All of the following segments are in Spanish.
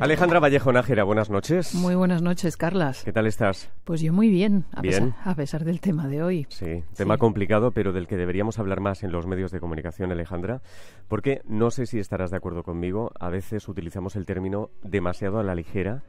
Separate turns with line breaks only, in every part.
Alejandra Vallejo Nájera, buenas noches. Muy
buenas noches, Carlas. ¿Qué tal estás? Pues yo muy bien, a, Pesar, a pesar, del tema de hoy.
Sí, tema complicado, pero del que deberíamos hablar más en los medios de comunicación, Alejandra, porque no sé si estarás de acuerdo conmigo, a veces utilizamos el término demasiado a la ligera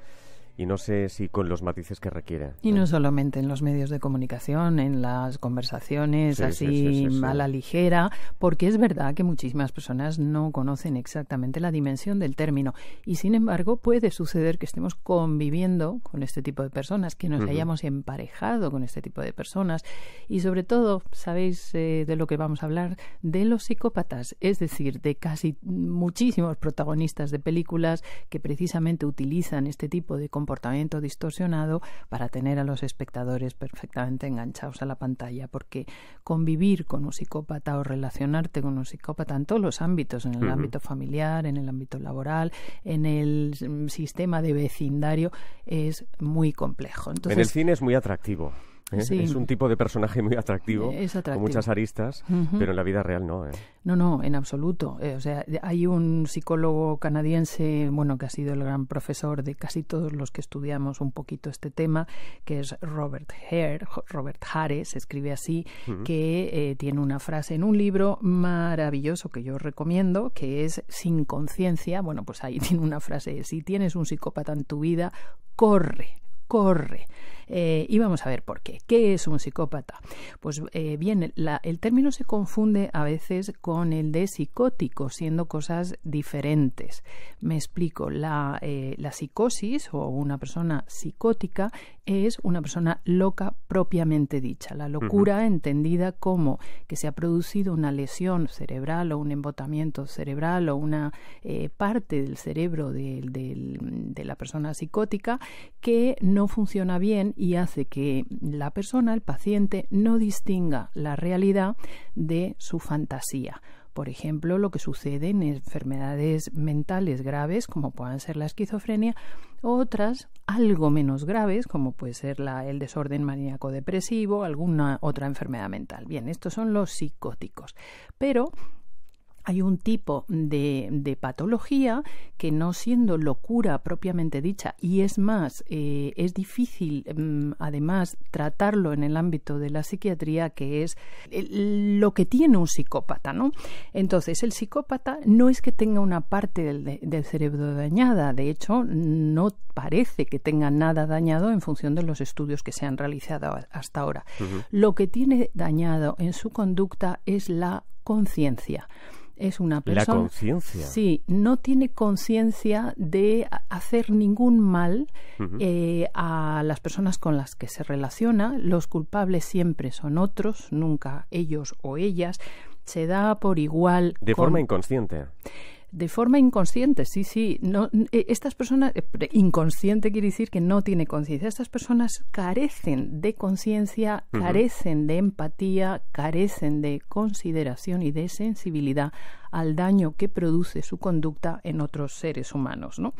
y no sé si con los matices que requiere.
Y no eh. solamente en los medios de comunicación, en las conversaciones así a la ligera, porque es verdad que muchísimas personas no conocen exactamente la dimensión del término y sin embargo puede suceder que estemos conviviendo con este tipo de personas, que nos hayamos emparejado con este tipo de personas y sobre todo, ¿sabéis eh, de lo que vamos a hablar? De los psicópatas, es decir, de casi muchísimos protagonistas de películas que precisamente utilizan este tipo de comportamientos comportamiento distorsionado para tener a los espectadores perfectamente enganchados a la pantalla, porque convivir con un psicópata o relacionarte con un psicópata en todos los ámbitos, en el ámbito familiar, en el ámbito laboral, en el sistema de vecindario, es muy complejo. Entonces, en el
cine es muy atractivo. ¿eh? Es un tipo de personaje muy atractivo, con muchas aristas, pero en la vida real no. ¿eh?
No, no, en absoluto. Eh, o sea, hay un psicólogo canadiense, bueno, que ha sido el gran profesor de casi todos los que estudiamos un poquito este tema, que es Robert Hare, Robert Hare, se escribe así, que tiene una frase en un libro maravilloso que yo recomiendo, que es Sin conciencia. Bueno, pues ahí tiene una frase, si tienes un psicópata en tu vida, corre, corre. Eh, y vamos a ver por qué. ¿Qué es un psicópata? Pues eh, bien, el término se confunde a veces con el de psicótico, siendo cosas diferentes. Me explico, la, eh, psicosis o una persona psicótica es una persona loca propiamente dicha. La locura entendida como que se ha producido una lesión cerebral o un embotamiento cerebral o una parte del cerebro de, la persona psicótica que no funciona bien y hace que la persona, el paciente, no distinga la realidad de su fantasía. Por ejemplo, lo que sucede en enfermedades mentales graves, como puedan ser la esquizofrenia, otras algo menos graves, como puede ser el desorden maníaco-depresivo, alguna otra enfermedad mental. Bien, estos son los psicóticos. Pero hay un tipo de, patología que no siendo locura propiamente dicha, y es más, eh, es difícil mm, además tratarlo en el ámbito de la psiquiatría, que es lo que tiene un psicópata, ¿no? Entonces, el psicópata no es que tenga una parte del, cerebro dañada, de hecho, no parece que tenga nada dañado en función de los estudios que se han realizado hasta ahora. Lo que tiene dañado en su conducta es la conciencia es una persona. La conciencia. Sí, no tiene conciencia de hacer ningún mal eh, a las personas con las que se relaciona. Los culpables siempre son otros, nunca ellos o ellas. Se da por igual. De forma
inconsciente.
De forma inconsciente, sí, sí. No, e, estas personas, eh, inconsciente quiere decir que no tiene conciencia. Estas personas carecen de conciencia, carecen de empatía, carecen de consideración y de sensibilidad al daño que produce su conducta en otros seres humanos. ¿no?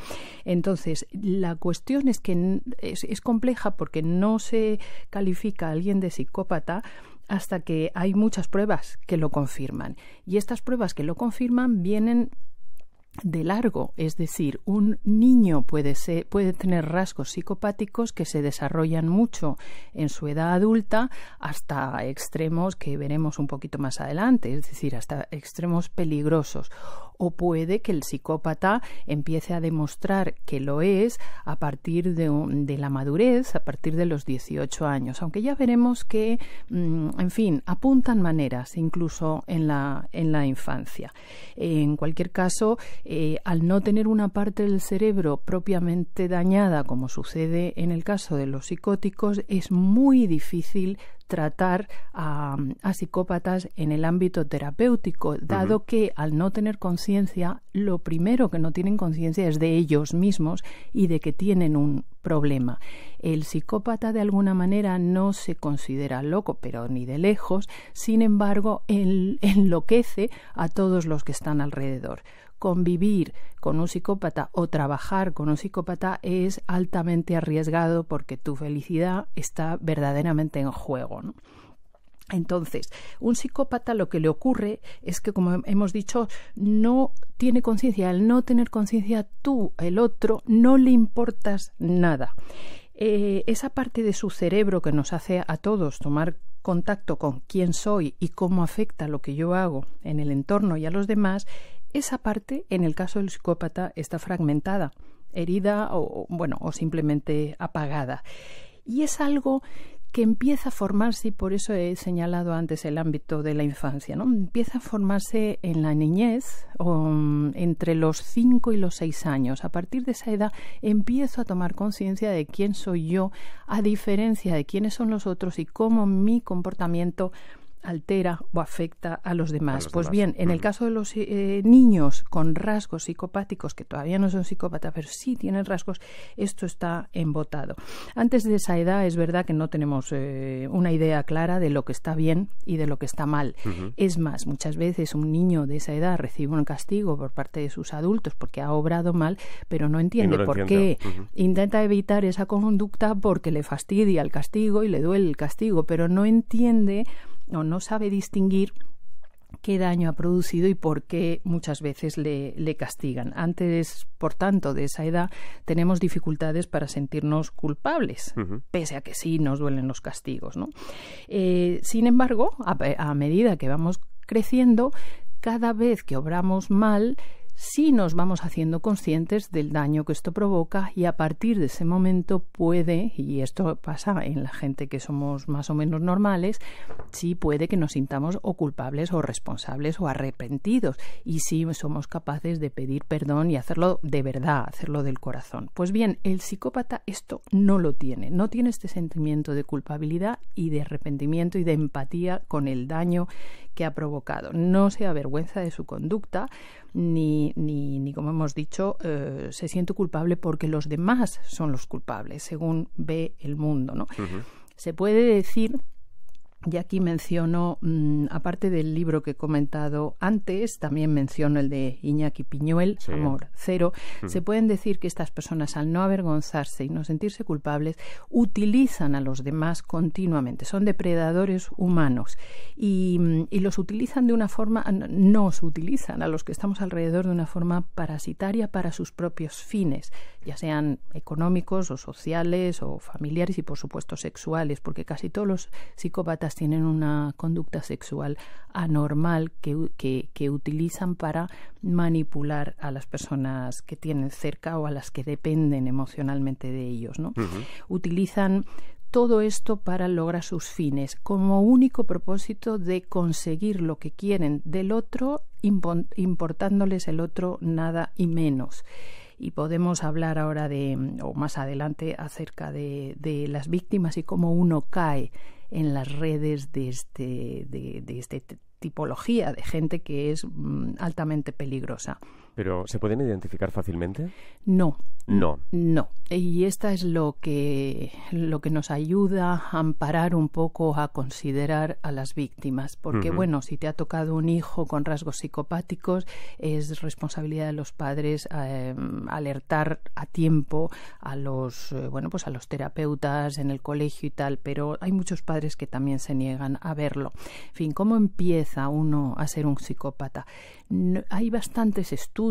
Entonces, la cuestión es que es compleja porque no se califica a alguien de psicópata hasta que hay muchas pruebas que lo confirman. Y estas pruebas que lo confirman vienen de largo, es decir, un niño puede, puede tener rasgos psicopáticos que se desarrollan mucho en su edad adulta hasta extremos que veremos un poquito más adelante, es decir, hasta extremos peligrosos. O puede que el psicópata empiece a demostrar que lo es a partir de, la madurez, a partir de los 18 años, aunque ya veremos que, mm, en fin, apuntan maneras incluso en la, en la infancia. En cualquier caso, eh, al no tener una parte del cerebro propiamente dañada, como sucede en el caso de los psicóticos, es muy difícil tratar a, psicópatas en el ámbito terapéutico, dado que al no tener conciencia, lo primero que no tienen conciencia es de ellos mismos y de que tienen un problema. El psicópata de alguna manera no se considera loco, pero ni de lejos, sin embargo, enloquece a todos los que están alrededor. Convivir con un psicópata o trabajar con un psicópata es altamente arriesgado porque tu felicidad está verdaderamente en juego. Entonces, un psicópata lo que le ocurre es que, como hemos dicho, no tiene conciencia. Al no tener conciencia, tú, el otro, no le importas nada. Eh, esa parte de su cerebro que nos hace a todos tomar contacto con quién soy y cómo afecta lo que yo hago en el entorno y a los demás, esa parte, en el caso del psicópata, está fragmentada, herida o, bueno, o simplemente apagada. Y es algo que empieza a formarse, y por eso he señalado antes el ámbito de la infancia, ¿no? empieza a formarse en la niñez, o, mm, entre los 5 y los 6 años. A partir de esa edad empiezo a tomar conciencia de quién soy yo, a diferencia de quiénes son los otros y cómo mi comportamiento altera o afecta a los demás. pues bien, en el caso de los eh, niños con rasgos psicopáticos, que todavía no son psicópatas, pero sí tienen rasgos, esto está embotado. Antes de esa edad es verdad que no tenemos eh, una idea clara de lo que está bien y de lo que está mal. Es más, muchas veces un niño de esa edad recibe un castigo por parte de sus adultos porque ha obrado mal, pero no entiende por qué. Intenta evitar esa conducta porque le fastidia el castigo y le duele el castigo, pero no entiende no sabe distinguir qué daño ha producido y por qué muchas veces le, le, castigan. Antes, por tanto, de esa edad tenemos dificultades para sentirnos culpables, pese a que sí nos duelen los castigos. ¿no? Eh, sin embargo, a medida que vamos creciendo, cada vez que obramos mal, si nos vamos haciendo conscientes del daño que esto provoca y a partir de ese momento puede, y esto pasa en la gente que somos más o menos normales, sí puede que nos sintamos o culpables o responsables o arrepentidos y si somos capaces de pedir perdón y hacerlo de verdad, hacerlo del corazón. Pues bien, el psicópata esto no lo tiene, no tiene este sentimiento de culpabilidad y de arrepentimiento y de empatía con el daño que ha provocado. No se avergüenza de su conducta, ni, ni, como hemos dicho, eh, se siente culpable porque los demás son los culpables, según ve el mundo. ¿no? Se puede decir y aquí menciono, mm, aparte del libro que he comentado antes, también menciono el de Iñaki Piñuel, Amor Cero. Mm. Se pueden decir que estas personas, al no avergonzarse y no sentirse culpables, utilizan a los demás continuamente. Son depredadores humanos y, mm, y los utilizan de una forma, no se utilizan a los que estamos alrededor de una forma parasitaria para sus propios fines, ya sean económicos o sociales o familiares y, por supuesto, sexuales, porque casi todos los psicópatas tienen una conducta sexual anormal que, utilizan para manipular a las personas que tienen cerca o a las que dependen emocionalmente de ellos. ¿no? Utilizan todo esto para lograr sus fines, como único propósito de conseguir lo que quieren del otro, importándoles el otro nada y menos y podemos hablar ahora de, o más adelante, acerca de, de las víctimas y cómo uno cae en las redes de este, de, de este tipología de gente que es mm, altamente peligrosa.
¿Pero se pueden identificar fácilmente?
No. No. No. Y esta es lo que, lo que nos ayuda a amparar un poco a considerar a las víctimas. Porque, bueno, si te ha tocado un hijo con rasgos psicopáticos, es responsabilidad de los padres em, alertar a tiempo a los, eh, bueno, pues a los terapeutas en el colegio y tal. Pero hay muchos padres que también se niegan a verlo. En fin, ¿cómo empieza uno a ser un psicópata? hay bastantes estudios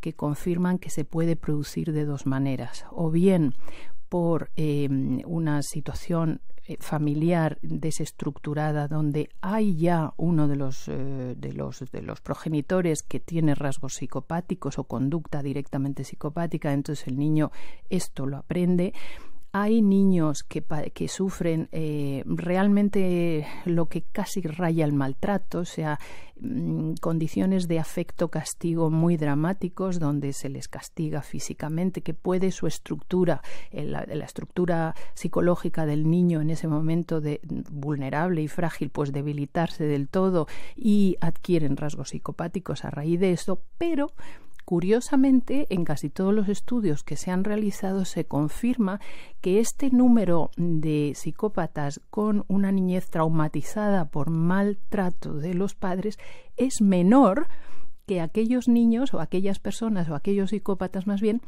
que confirman que se puede producir de dos maneras, o bien por em, una situación eh, familiar desestructurada donde hay ya uno de los, eh, de los, de los progenitores que tiene rasgos psicopáticos o conducta directamente psicopática entonces el niño esto lo aprende hay niños que, sufren eh, realmente lo que casi raya el maltrato, o sea, mm, condiciones de afecto-castigo muy dramáticos donde se les castiga físicamente, que puede su estructura, eh, la, la, estructura psicológica del niño en ese momento de, vulnerable y frágil, pues debilitarse del todo y adquieren rasgos psicopáticos a raíz de eso, pero Curiosamente, en casi todos los estudios que se han realizado se confirma que este número de psicópatas con una niñez traumatizada por maltrato de los padres es menor que aquellos niños o aquellas personas o aquellos psicópatas más bien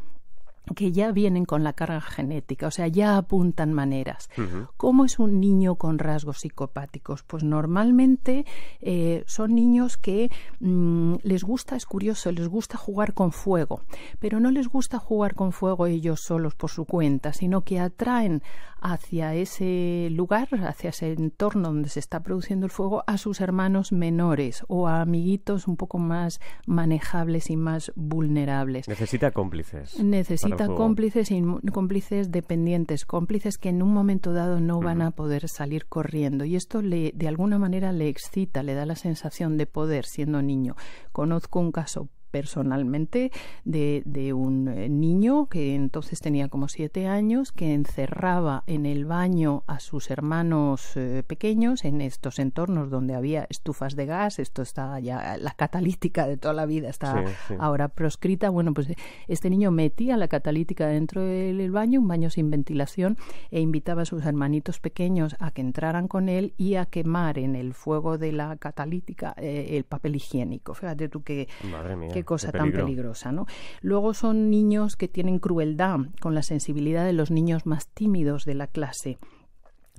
que ya vienen con la carga genética, o sea, ya apuntan maneras. ¿Cómo es un niño con rasgos psicopáticos? Pues normalmente eh, son niños que mm, les gusta, es curioso, les gusta jugar con fuego, pero no les gusta jugar con fuego ellos solos por su cuenta, sino que atraen hacia ese lugar, hacia ese entorno donde se está produciendo el fuego, a sus hermanos menores o a amiguitos un poco más manejables y más vulnerables.
Necesita cómplices. Necesita cómplices
y cómplices dependientes, cómplices que en un momento dado no van a poder salir corriendo. Y esto le, de alguna manera le excita, le da la sensación de poder siendo niño. Conozco un caso personalmente de, un eh, niño que entonces tenía como siete años, que encerraba en el baño a sus hermanos eh, pequeños en estos entornos donde había estufas de gas. Esto está ya, la catalítica de toda la vida está ahora proscrita. Bueno, pues eh, este niño metía la catalítica dentro del baño, un baño sin ventilación, e invitaba a sus hermanitos pequeños a que entraran con él y a quemar en el fuego de la catalítica el papel higiénico. Fíjate tú que, Madre mía cosa tan peligrosa, ¿no? Luego son niños que tienen crueldad con la sensibilidad de los niños más tímidos de la clase.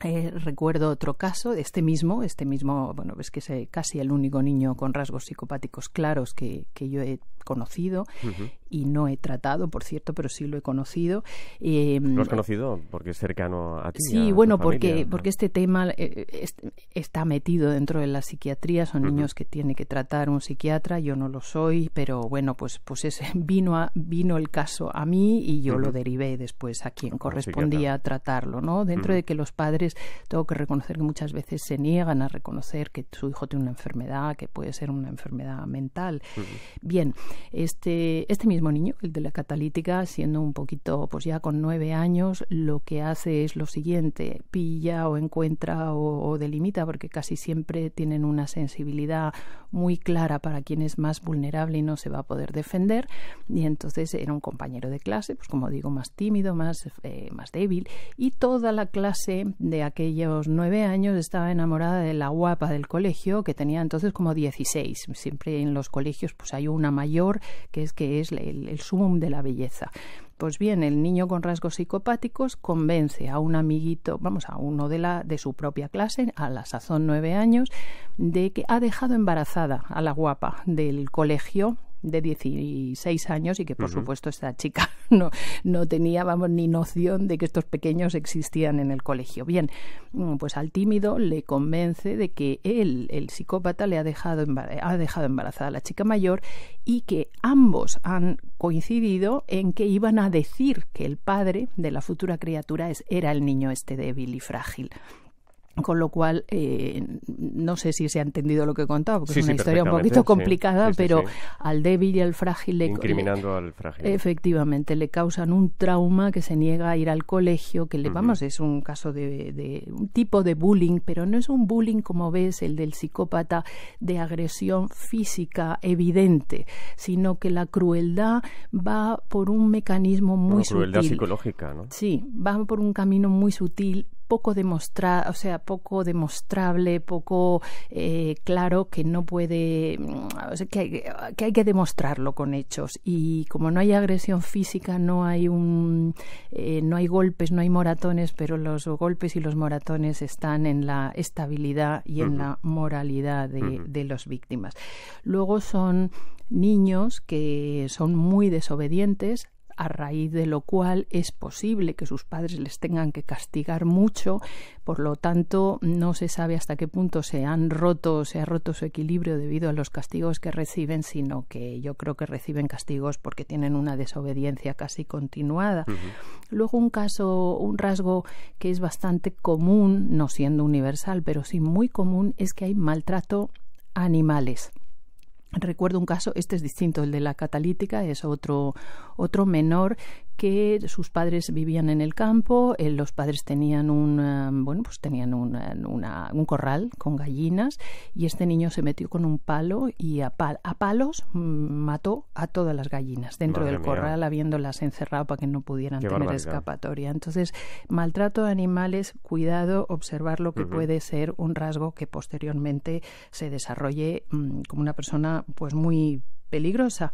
Eh, recuerdo otro caso, este mismo, este mismo, bueno, es que es eh, casi el único niño con rasgos psicopáticos claros que, yo he conocido, y no he tratado, por cierto, pero sí lo he conocido. Em, ¿Lo has
conocido porque es cercano a ti? Sí, bueno, porque,
porque este tema eh, está metido dentro de la psiquiatría, son niños que tiene que tratar un psiquiatra, yo no lo soy, pero bueno, pues, pues vino, vino el caso a mí y yo lo derivé después a quien correspondía tratarlo, ¿no? Dentro de que los padres, tengo que reconocer que muchas veces se niegan a reconocer que su hijo tiene una enfermedad, que puede ser una enfermedad mental. Bien, este, este mismo niño, el de la catalítica, siendo un poquito, pues ya con nueve años, lo que hace es lo siguiente, pilla o encuentra o, delimita, porque casi siempre tienen una sensibilidad muy clara para quien es más vulnerable y no se va a poder defender. Y entonces era un compañero de clase, pues como digo, más tímido, más, eh, más débil. Y toda la clase de aquellos nueve años estaba enamorada de la guapa del colegio, que tenía entonces como 16. Siempre en los colegios pues hay una mayor, que es que es eh, el, sumum de la belleza. Pues bien, el niño con rasgos psicopáticos convence a un amiguito, vamos, a uno de, la, de su propia clase, a la sazón nueve años, de que ha dejado embarazada a la guapa del colegio de 16 años y que por supuesto esta chica no, no tenía, ni noción de que estos pequeños existían en el colegio. Bien, mm, pues al tímido le convence de que él, el psicópata, le ha dejado, ha dejado embarazada a la chica mayor y que ambos han coincidido en que iban a decir que el padre de la futura criatura es, era el niño este débil y frágil. Con lo cual, eh, no sé si se ha entendido lo que he contado, porque es una historia un poquito complicada, pero al débil y al frágil... Le, Incriminando al frágil. Efectivamente, le causan un trauma que se niega a ir al colegio, que le, vamos, es un caso de, un tipo de bullying, pero no es un bullying como ves el del psicópata de agresión física evidente, sino que la crueldad va por un mecanismo muy sutil. Crueldad psicológica, ¿no? Sí, va por un camino muy sutil, poco demostra o sea, poco demostrable, poco eh, claro que no puede, mm, que, hay, que, demostrarlo con hechos. Y como no hay agresión física, no hay un, eh, no hay golpes, no hay moratones, pero los golpes y los moratones están en la estabilidad y en la moralidad de, de las víctimas. Luego son niños que son muy desobedientes, a raíz de lo cual es posible que sus padres les tengan que castigar mucho, por lo tanto no se sabe hasta qué punto se han roto, se ha roto su equilibrio debido a los castigos que reciben, sino que yo creo que reciben castigos porque tienen una desobediencia casi continuada. Luego un caso, un rasgo que es bastante común, no siendo universal, pero sí muy común, es que hay maltrato a animales. Recuerdo un caso, este es distinto, el de la catalítica, es otro, otro menor que sus padres vivían en el campo, eh, los padres tenían un eh, bueno, pues tenían eh, un, corral con gallinas y este niño se metió con un palo y a, pal, a palos mm, mató a todas las gallinas dentro del corral habiéndolas encerrado para que no pudieran tener escapatoria. Entonces, maltrato de animales, cuidado, observar lo que puede ser un rasgo que posteriormente se desarrolle mm, como una persona pues muy peligrosa.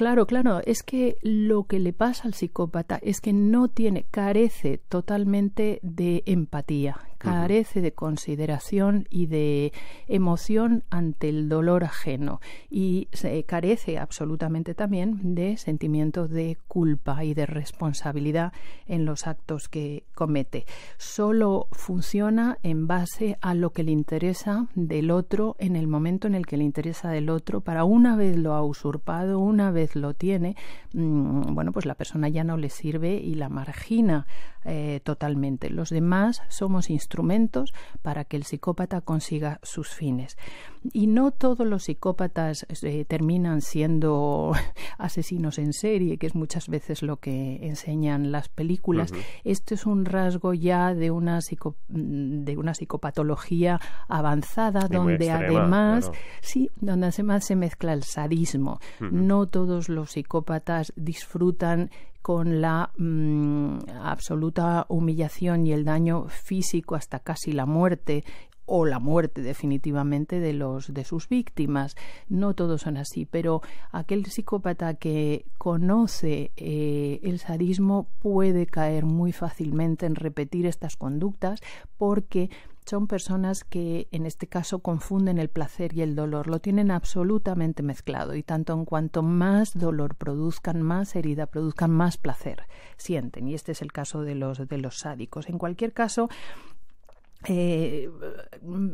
Claro, claro, es que lo que le pasa al psicópata es que no tiene, carece totalmente de empatía, carece de consideración y de emoción ante el dolor ajeno y se carece absolutamente también de sentimientos de culpa y de responsabilidad en los actos que comete. Solo funciona en base a lo que le interesa del otro en el momento en el que le interesa del otro para una vez lo ha usurpado, una vez lo tiene, mm, bueno, pues la persona ya no le sirve y la margina eh, totalmente. Los demás somos instrumentos para que el psicópata consiga sus fines. Y no todos los psicópatas eh, terminan siendo asesinos en serie, que es muchas veces lo que enseñan las películas. Esto es un rasgo ya de una, mm, de una psicopatología avanzada, donde además, donde además se mezcla el sadismo. No todos los psicópatas disfrutan con la mm, absoluta humillación y el daño físico hasta casi la muerte o la muerte definitivamente de los de sus víctimas. No todos son así, pero aquel psicópata que conoce eh, el sadismo puede caer muy fácilmente en repetir estas conductas porque son personas que en este caso confunden el placer y el dolor, lo tienen absolutamente mezclado y tanto en cuanto más dolor produzcan, más herida produzcan, más placer sienten. Y este es el caso de los, de los sádicos. En cualquier caso, eh,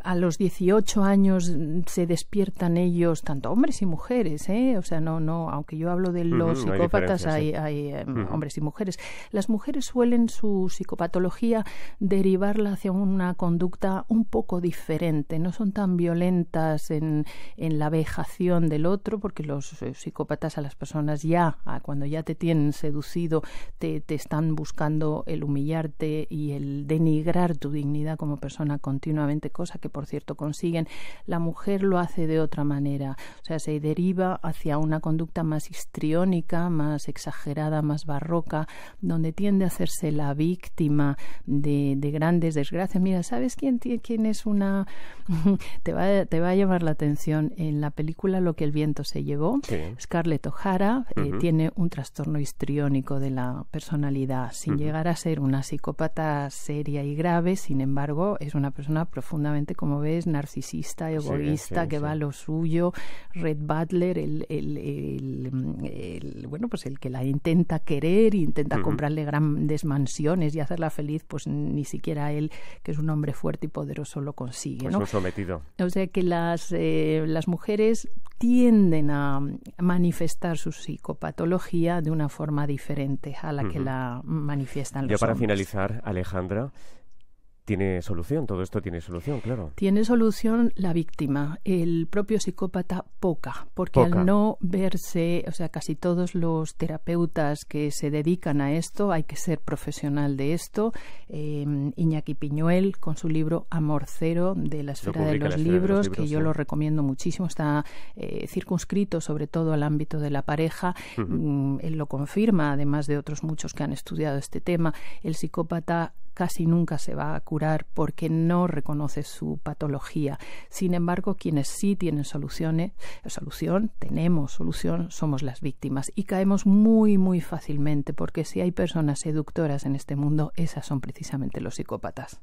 a los 18 años se despiertan ellos, tanto hombres y mujeres, ¿eh? o sea, no, no, aunque yo hablo de los psicópatas, hay, eh, hombres y mujeres. Las mujeres suelen su psicopatología derivarla hacia una conducta un poco diferente, no son tan violentas en, la vejación del otro, porque los psicópatas a las personas ya, cuando ya te tienen seducido, te, te están buscando el humillarte y el denigrar tu dignidad como persona continuamente, cosa que por cierto consiguen, la mujer lo hace de otra manera, o sea, se deriva hacia una conducta más histriónica, más exagerada, más barroca, donde tiende a hacerse la víctima de, grandes desgracias. Mira, ¿sabes quién, quién es una... te, va, te va a llamar la atención en la película Lo que el viento se llevó. Scarlett O'Hara eh, tiene un trastorno histriónico de la personalidad, sin llegar a ser una psicópata seria y grave, sin embargo, es una persona profundamente, como ves, narcisista, egoísta, que va a lo suyo. Red Butler, el, bueno, pues el que la intenta querer, intenta comprarle grandes mansiones y hacerla feliz, pues ni siquiera él, que es un hombre fuerte y poderoso, lo consigue. Pues sometido. O sea que las, eh, las mujeres tienden a manifestar su psicopatología de una forma diferente a la que la manifiestan los Yo para finalizar,
Alejandra, tiene solución, todo esto tiene solución, claro.
Tiene solución la víctima, el propio psicópata poca, porque al no verse, o sea, casi todos los terapeutas que se dedican a esto, hay que ser profesional de esto. Em, Iñaki Piñuel, con su libro Amor Cero, de la esfera, de, los libros, que yo lo recomiendo muchísimo, está eh, circunscrito sobre todo al ámbito de la pareja, mm, él lo confirma, además de otros muchos que han estudiado este tema, el psicópata casi nunca se va a curar porque no reconoce su patología. Sin embargo, quienes sí tienen soluciones, eh, solución, tenemos solución, somos las víctimas y caemos muy, muy fácilmente porque si hay personas seductoras en este mundo, esas son precisamente los psicópatas.